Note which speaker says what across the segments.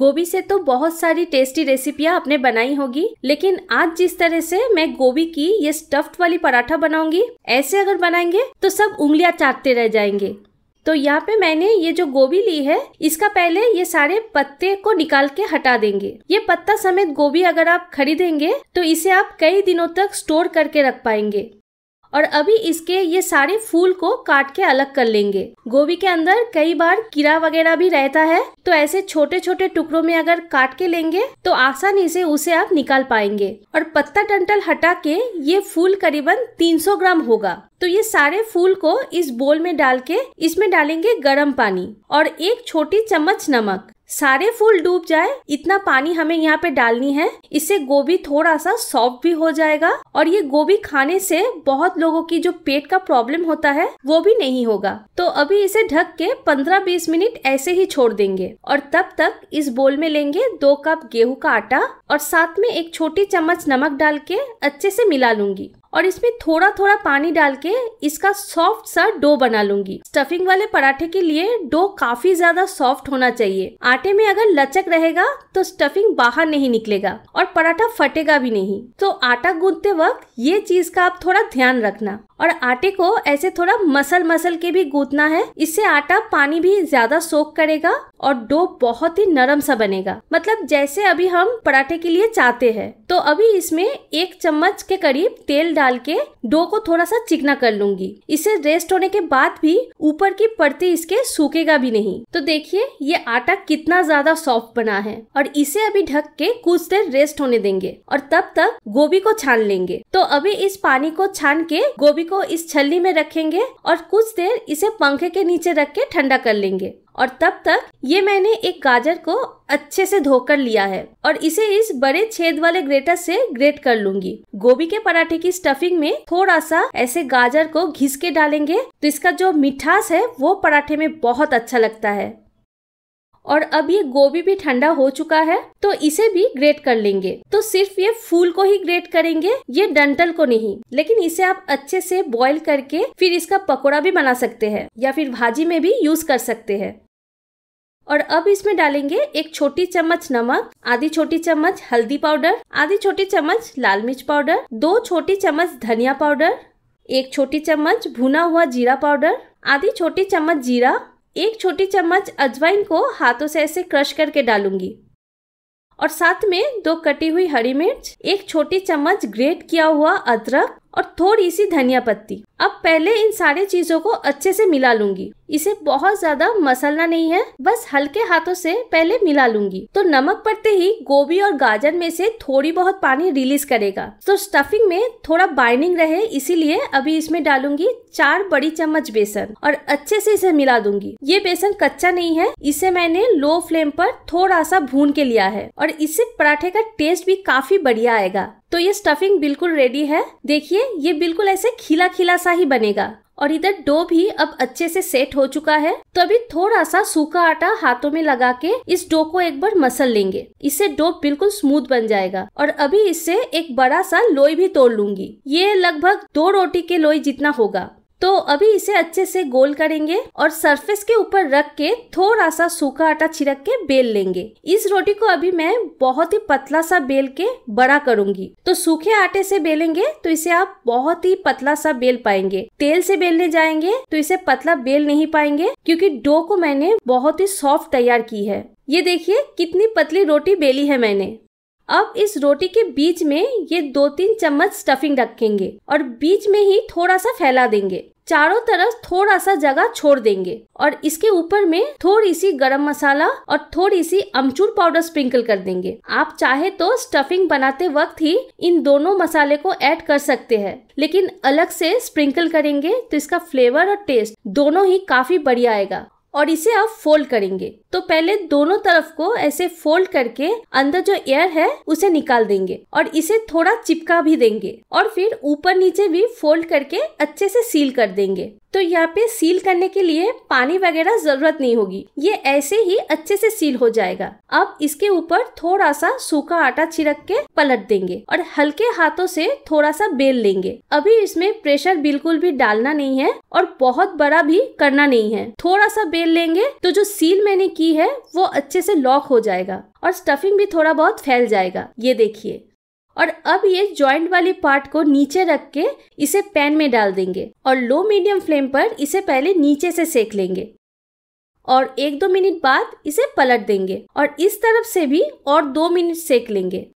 Speaker 1: गोभी से तो बहुत सारी टेस्टी रेसिपियाँ आपने बनाई होगी लेकिन आज जिस तरह से मैं गोभी की ये स्टफ्ड वाली पराठा बनाऊंगी ऐसे अगर बनाएंगे तो सब उंगलियां चाटते रह जाएंगे तो यहाँ पे मैंने ये जो गोभी ली है इसका पहले ये सारे पत्ते को निकाल के हटा देंगे ये पत्ता समेत गोभी अगर आप खरीदेंगे तो इसे आप कई दिनों तक स्टोर करके रख पाएंगे और अभी इसके ये सारे फूल को काट के अलग कर लेंगे गोभी के अंदर कई बार कीड़ा वगैरह भी रहता है तो ऐसे छोटे छोटे टुकड़ों में अगर काट के लेंगे तो आसानी से उसे आप निकाल पाएंगे और पत्ता टंटल हटा के ये फूल करीबन 300 ग्राम होगा तो ये सारे फूल को इस बोल में डाल के इसमें डालेंगे गर्म पानी और एक छोटी चम्मच नमक सारे फूल डूब जाए इतना पानी हमें यहाँ पे डालनी है इससे गोभी थोड़ा सा सॉफ्ट भी हो जाएगा और ये गोभी खाने से बहुत लोगों की जो पेट का प्रॉब्लम होता है वो भी नहीं होगा तो अभी इसे ढक के 15-20 मिनट ऐसे ही छोड़ देंगे और तब तक इस बोल में लेंगे दो कप गेहूं का आटा और साथ में एक छोटी चम्मच नमक डाल के अच्छे से मिला लूंगी और इसमें थोड़ा थोड़ा पानी डाल के इसका सॉफ्ट सा डो बना लूंगी स्टफिंग वाले पराठे के लिए डो काफी ज्यादा सॉफ्ट होना चाहिए आटे में अगर लचक रहेगा तो स्टफिंग बाहर नहीं निकलेगा और पराठा फटेगा भी नहीं तो आटा गूंदते वक्त ये चीज का आप थोड़ा ध्यान रखना और आटे को ऐसे थोड़ा मसल मसल के भी गूंथना है इससे आटा पानी भी ज्यादा सोख करेगा और डो बहुत ही नरम सा बनेगा मतलब जैसे अभी हम पराठे के लिए चाहते हैं तो अभी इसमें एक चम्मच के करीब तेल डाल के डो को थोड़ा सा चिकना कर लूंगी इसे रेस्ट होने के बाद भी ऊपर की परती इसके सूखेगा भी नहीं तो देखिए ये आटा कितना ज्यादा सॉफ्ट बना है और इसे अभी ढक के कुछ देर रेस्ट होने देंगे और तब तक गोभी को छान लेंगे तो अभी इस पानी को छान के गोभी को इस छल्ली में रखेंगे और कुछ देर इसे पंखे के नीचे रख के ठंडा कर लेंगे और तब तक ये मैंने एक गाजर को अच्छे से धोकर लिया है और इसे इस बड़े छेद वाले ग्रेटर से ग्रेट कर लूंगी गोभी के पराठे की स्टफिंग में थोड़ा सा ऐसे गाजर को घिस के डालेंगे तो इसका जो मिठास है वो पराठे में बहुत अच्छा लगता है और अब ये गोभी भी ठंडा हो चुका है तो इसे भी ग्रेट कर लेंगे तो सिर्फ ये फूल को ही ग्रेट करेंगे ये डंटल को नहीं लेकिन इसे आप अच्छे से बॉईल करके फिर इसका पकोड़ा भी बना सकते हैं या फिर भाजी में भी यूज कर सकते हैं और अब इसमें डालेंगे एक छोटी चम्मच नमक आधी छोटी चम्मच हल्दी पाउडर आधी छोटी चम्मच लाल मिर्च पाउडर दो छोटी चम्मच धनिया पाउडर एक छोटी चम्मच भुना हुआ जीरा पाउडर आधी छोटी चम्मच जीरा एक छोटी चम्मच अजवाइन को हाथों से ऐसे क्रश करके डालूंगी और साथ में दो कटी हुई हरी मिर्च एक छोटी चम्मच ग्रेट किया हुआ अदरक और थोड़ी सी धनिया पत्ती अब पहले इन सारे चीजों को अच्छे से मिला लूंगी इसे बहुत ज्यादा मसलना नहीं है बस हल्के हाथों से पहले मिला लूंगी तो नमक पड़ते ही गोभी और गाजर में से थोड़ी बहुत पानी रिलीज करेगा तो स्टफिंग में थोड़ा बाइंडिंग रहे इसीलिए अभी इसमें डालूंगी चार बड़ी चम्मच बेसन और अच्छे से इसे मिला दूंगी ये बेसन कच्चा नहीं है इसे मैंने लो फ्लेम पर थोड़ा सा भून के लिया है और इससे पराठे का टेस्ट भी काफी बढ़िया आएगा तो ये स्टफिंग बिल्कुल रेडी है देखिए ये बिल्कुल ऐसे खिला खिला सा ही बनेगा और इधर डो भी अब अच्छे से सेट हो चुका है तो अभी थोड़ा सा सूखा आटा हाथों में लगा के इस डो को एक बार मसल लेंगे इससे डो बिल्कुल स्मूथ बन जाएगा और अभी इससे एक बड़ा सा लोई भी तोड़ लूंगी ये लगभग दो रोटी के लोई जितना होगा तो अभी इसे अच्छे से गोल करेंगे और सरफेस के ऊपर रख के थोड़ा सा सूखा आटा छिड़क के बेल लेंगे इस रोटी को अभी मैं बहुत ही पतला सा बेल के बड़ा करूंगी तो सूखे आटे से बेलेंगे तो इसे आप बहुत ही पतला सा बेल पाएंगे तेल से बेलने जाएंगे तो इसे पतला बेल नहीं पाएंगे क्योंकि डो को मैंने बहुत ही सॉफ्ट तैयार की है ये देखिए कितनी पतली रोटी बेली है मैंने अब इस रोटी के बीच में ये दो तीन चम्मच स्टफिंग रखेंगे और बीच में ही थोड़ा सा फैला देंगे चारों तरफ थोड़ा सा जगह छोड़ देंगे और इसके ऊपर में थोड़ी सी गरम मसाला और थोड़ी सी अमचूर पाउडर स्प्रिंकल कर देंगे आप चाहे तो स्टफिंग बनाते वक्त ही इन दोनों मसाले को ऐड कर सकते हैं लेकिन अलग से स्प्रिंकल करेंगे तो इसका फ्लेवर और टेस्ट दोनों ही काफी बढ़िया आएगा और इसे आप फोल्ड करेंगे तो पहले दोनों तरफ को ऐसे फोल्ड करके अंदर जो एयर है उसे निकाल देंगे और इसे थोड़ा चिपका भी देंगे और फिर ऊपर नीचे भी फोल्ड करके अच्छे से सील कर देंगे तो यहाँ पे सील करने के लिए पानी वगैरह जरूरत नहीं होगी ये ऐसे ही अच्छे से सील हो जाएगा अब इसके ऊपर थोड़ा सा सूखा आटा छिड़क के पलट देंगे और हल्के हाथों से थोड़ा सा बेल लेंगे अभी इसमें प्रेशर बिल्कुल भी डालना नहीं है और बहुत बड़ा भी करना नहीं है थोड़ा सा बेल लेंगे तो जो सील मैंने किया की है वो अच्छे से लॉक हो जाएगा और स्टफिंग भी थोड़ा बहुत फैल जाएगा ये देखिए और अब ये जॉइंट वाली पार्ट को नीचे रख के इसे पैन में डाल देंगे और लो मीडियम फ्लेम पर इसे पहले नीचे से सेक लेंगे और एक दो मिनट बाद इसे पलट देंगे और इस तरफ से भी और दो मिनट सेक लेंगे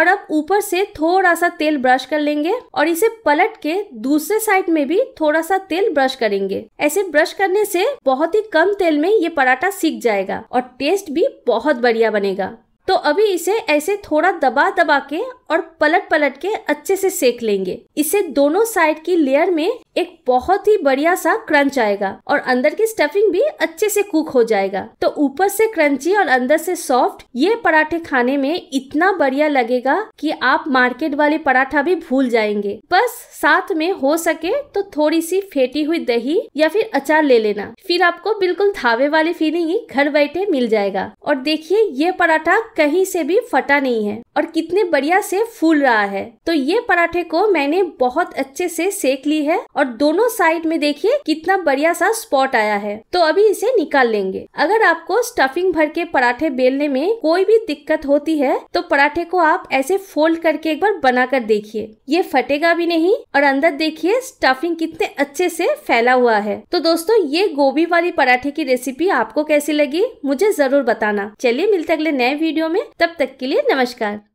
Speaker 1: और अब ऊपर से थोड़ा सा तेल ब्रश कर लेंगे और इसे पलट के दूसरे साइड में भी थोड़ा सा तेल ब्रश करेंगे ऐसे ब्रश करने से बहुत ही कम तेल में ये पराठा सीख जाएगा और टेस्ट भी बहुत बढ़िया बनेगा तो अभी इसे ऐसे थोड़ा दबा दबा के और पलट पलट के अच्छे से सेक लेंगे इसे दोनों साइड की लेयर में एक बहुत ही बढ़िया सा क्रंच आएगा और अंदर की स्टफिंग भी अच्छे से कुक हो जाएगा तो ऊपर से क्रंची और अंदर से सॉफ्ट ये पराठे खाने में इतना बढ़िया लगेगा कि आप मार्केट वाले पराठा भी भूल जाएंगे बस साथ में हो सके तो थोड़ी सी फेटी हुई दही या फिर अचार ले लेना फिर आपको बिल्कुल धावे वाली फीलिंग ही घर बैठे मिल जाएगा और देखिए ये पराठा कहीं से भी फटा नहीं है और कितने बढ़िया से फूल रहा है तो ये पराठे को मैंने बहुत अच्छे से सेक ली है और दोनों साइड में देखिए कितना बढ़िया सा स्पॉट आया है तो अभी इसे निकाल लेंगे अगर आपको स्टफिंग भर के पराठे बेलने में कोई भी दिक्कत होती है तो पराठे को आप ऐसे फोल्ड करके एक बार बना कर देखिए ये फटेगा भी नहीं और अंदर देखिए स्टफिंग कितने अच्छे से फैला हुआ है तो दोस्तों ये गोभी वाली पराठे की रेसिपी आपको कैसी लगी मुझे जरूर बताना चलिए मिलते अगले नए वीडियो में तब तक के लिए नमस्कार